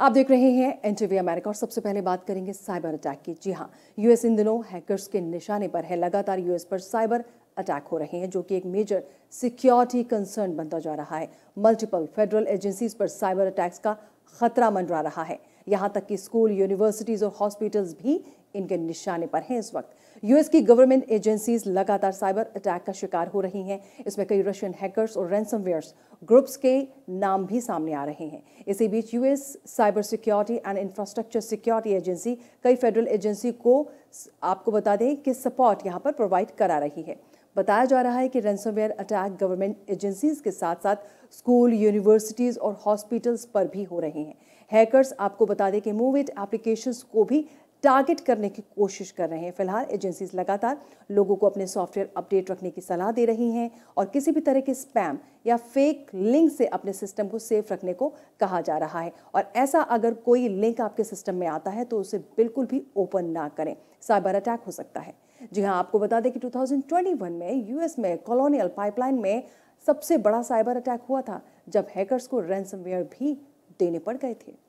आप देख रहे हैं एनटीवी अमेरिका और सबसे पहले बात करेंगे साइबर अटैक की जी हाँ यूएस इन दिनों हैकर्स के निशाने पर है लगातार यूएस पर साइबर अटैक हो रहे हैं जो कि एक मेजर सिक्योरिटी कंसर्न बनता जा रहा है मल्टीपल फेडरल एजेंसीज पर साइबर अटैक्स का खतरा मंडरा रहा है यहाँ तक कि स्कूल यूनिवर्सिटीज और हॉस्पिटल्स भी इनके निशाने पर हैं इस वक्त यूएस की गवर्नमेंट एजेंसीज लगातार साइबर अटैक का शिकार हो रही हैं इसमें कई रशियन हैकर्स और रैंसमवेयर्स ग्रुप्स के नाम भी सामने आ रहे हैं इसी बीच US cyber security and infrastructure security agency कई फेडरल एजेंसी को आपको बता दें कि सपोर्ट यहाँ पर प्रोवाइड करा रही है बताया जा रहा है कि रैंसमवेयर अटैक गवर्नमेंट एजेंसीज के साथ साथ स्कूल यूनिवर्सिटीज़ और हॉस्पिटल्स पर भी हो रहे हैं हैकर्स आपको बता दें कि मूव इट एप्लीकेशन को भी टारगेट करने की कोशिश कर रहे हैं फिलहाल एजेंसीज लगातार लोगों को अपने सॉफ्टवेयर अपडेट रखने की सलाह दे रही हैं और किसी भी तरह के स्पैम या फेक लिंक से अपने सिस्टम को सेफ रखने को कहा जा रहा है और ऐसा अगर कोई लिंक आपके सिस्टम में आता है तो उसे बिल्कुल भी ओपन ना करें साइबर अटैक हो सकता है जी हाँ आपको बता दें कि 2021 में यूएस में कॉलोनियल पाइपलाइन में सबसे बड़ा साइबर अटैक हुआ था जब हैकर्स को रैंसमवेयर भी देने पड़ गए थे